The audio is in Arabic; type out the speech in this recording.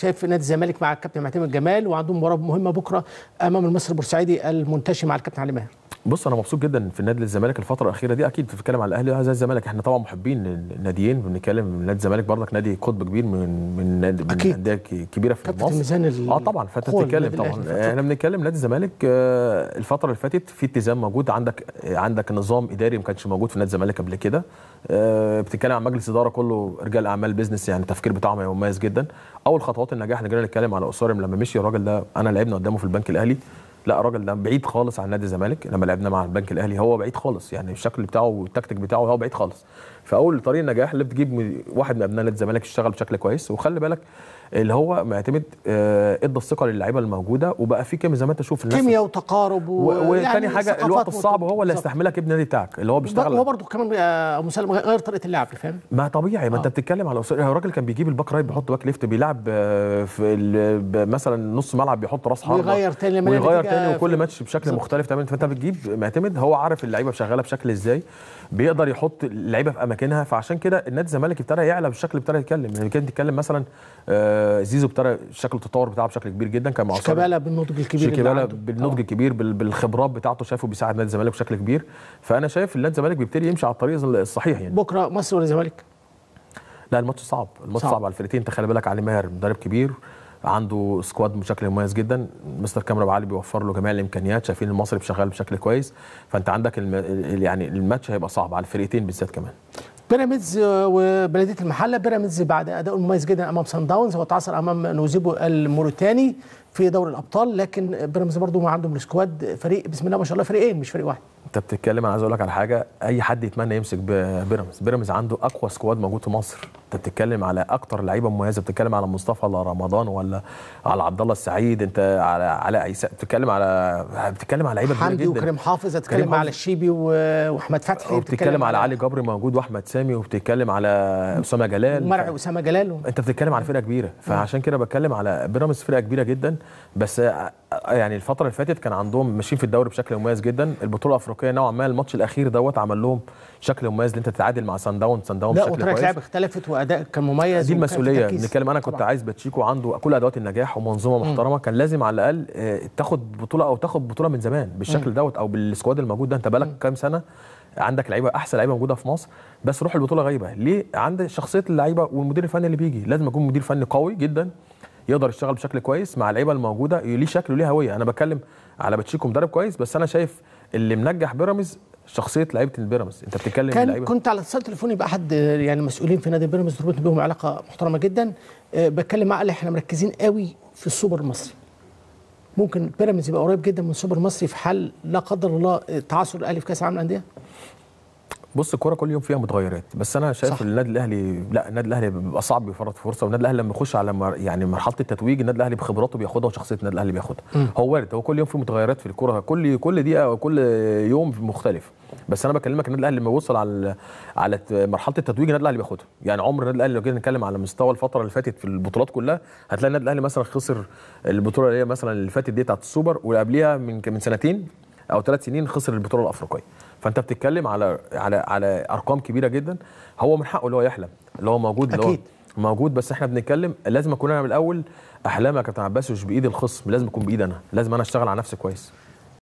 شايف نادي الزمالك مع الكابتن معتمد جمال وعندهم مباراه مهمه بكره امام المصري البورسعيدي المنتشي مع الكابتن علي ماهر بص انا مبسوط جدا في نادي الزمالك الفتره الاخيره دي اكيد بتتكلم على الاهلي زي الزمالك احنا طبعا محبين الناديين بنتكلم نادي الزمالك برضك نادي قطب كبير من من نادي اكيد الانديه الكبيره في مصر الميزان اه طبعا فانت بتتكلم طبعا احنا بنتكلم نادي الزمالك آه، الفتره اللي فاتت في التزام موجود عندك عندك نظام اداري ما كانش موجود في نادي الزمالك قبل كده آه، بتتكلم عن مجلس اداره كله رجال اعمال بيزنس يعني التفكير بتاعهم مميز جدا اول خطوات النجاح اللي جينا نتكلم على اسامه لما مشي الراجل ده انا لعبنا قدامه في البنك الاهلي لا الراجل ده بعيد خالص عن نادي الزمالك لما لعبنا مع البنك الاهلي هو بعيد خالص يعني الشكل بتاعه والتكتيك بتاعه هو بعيد خالص فاول طريق النجاح اللي بتجيب واحد من ابناء نادي الزمالك اشتغل بشكل كويس وخلي بالك اللي هو معتمد آه، ادى الثقه للعيبه الموجوده وبقى في كيمياء زي ما انت تشوف الناس كيمياء وتقارب و... يعني وتاني يعني حاجه الوقت الصعب هو اللي يستحملك ابن النادي بتاعك اللي هو بيشتغل هو برضه كمان آه، ابو مسلم غير طريقه اللعب فاهم ما طبيعي ما انت آه. بتتكلم على الراجل كان بيجيب الباك رايت بيحط باك ليفت بيلعب في مثلا نص ملعب بيحط راس حربه ويغير تاني ويغير تاني وكل ماتش بشكل مختلف تماما فانت بتجيب معتمد هو عارف اللعيبه شغاله بشكل ازاي بيقدر يحط اللعيبه في اماكنها فعشان كده النادي الزمالك ابتدى يعلى بالشكل اللي ابتدى يتكلم يعني كان تتكلم مثلا آه، زيزو ابتدى شكل التطور بتاعه بشكل كبير جدا كان معصر شيكابالا بالنضج الكبير شيكابالا بالنضج آه. الكبير بالخبرات بتاعته شايفه بيساعد نادي الزمالك بشكل كبير فانا شايف النادي الزمالك بيبتدي يمشي على الطريق الصحيح يعني بكره مصر ولا الزمالك؟ لا الماتش صعب الماتش صعب. صعب على الفرقتين انت خلي بالك علي ماهر مدرب كبير عنده سكواد بشكل مميز جدا مستر كاميرا ابو علي بيوفر له جميع الامكانيات شايفين المصري شغال بشكل كويس فانت عندك الم... يعني الماتش هيبقى صعب على الفرقتين بالذات كمان بيراميدز آه، وبلديه المحله بيراميدز بعد اداء مميز جدا امام سان داونز هو امام نوزيبو الموريتاني في دوري الابطال لكن بيراميدز برضه ما عندهم السكواد فريق بسم الله ما شاء الله فريقين مش فريق واحد انت بتتكلم انا عايز اقول لك على حاجه اي حد يتمنى يمسك بيراميدز بيراميدز عنده اقوى سكواد موجود في مصر انت بتتكلم على اكتر لعيبه مميزه بتتكلم على مصطفى ولا رمضان ولا على عبد الله السعيد انت على على عيسى بتتكلم على بتتكلم على لعيبه كبيره جدا وكريم حافظ بتتكلم على الشيبي واحمد فتحي بتتكلم على علي جبر موجود واحمد سامي وبتتكلم على اسامه جلال مرعي اسامه جلال و... انت بتتكلم على فرقه كبيره آه. فعشان كده بتكلم على بيراميدز فرقه كبيره جدا بس يعني الفتره اللي فاتت كان عندهم ماشيين في الدوري بشكل مميز جدا البطوله الافريقيه نوعا ما الماتش الاخير دوت عمل لهم شكل مميز ان انت تتعادل مع سان داون سان داون بشكل كويس لعب اختلفت واداء كان مميز دي المسؤوليه نتكلم انا كنت طبعا. عايز باتشيكو عنده كل ادوات النجاح ومنظومه محترمه م. كان لازم على الاقل آه، تاخد بطوله او تاخد بطوله من زمان بالشكل دوت او بالسكواد الموجود ده انت بقالك كام سنه عندك لعيبه احسن لعيبه موجوده في مصر بس روح البطوله غايبه ليه عند شخصيه اللعيبه والمدير الفني اللي بيجي لازم يكون مدير فني قوي جدا يقدر يشتغل بشكل كويس مع اللعيبه الموجوده ليه شكل وليه هويه انا بتكلم على باتشيكو مدرب كويس بس انا شايف اللي منجح بيراميدز شخصيه لعيبه البيراميدز انت بتتكلم كان كنت على اتصال تليفوني باحد يعني مسؤولين في نادي بيراميدز ربطت بيهم علاقه محترمه جدا أه بتكلم معاه قال لي احنا مركزين قوي في السوبر المصري ممكن بيراميدز يبقى قريب جدا من السوبر المصري في حال لا قدر الله تعثر الاهلي في كاس العالم للانديه بص الكوره كل يوم فيها متغيرات بس انا شايف النادي الاهلي لا النادي الاهلي بيبقى صعب يفرط فرصه والنادي الاهلي لما يخش على مر... يعني مرحله التتويج النادي الاهلي بخبراته بياخدها وشخصيه النادي الاهلي بياخدها هو وارد هو كل يوم في متغيرات في الكوره كل كل دقيقه وكل يوم مختلف بس انا بكلمك النادي الاهلي لما يوصل على على مرحله التتويج النادي الاهلي بياخدها يعني عمر النادي الاهلي لو جينا نتكلم على مستوى الفتره اللي فاتت في البطولات كلها هتلاقي النادي الاهلي مثلا خسر البطوله اللي هي مثلا اللي فاتت دي بتاعت السوبر واللي قبليها من من سنتين او ثلاث سنين خسر البطوله الافريقيه فانت بتتكلم على على على ارقام كبيره جدا هو من حقه اللي هو يحلم اللي هو موجود اللي هو أكيد. موجود بس احنا بنتكلم لازم اكون انا من الاول احلام يا كابتن عباس مش بايد الخصم لازم اكون بايدي انا لازم انا اشتغل على نفسي كويس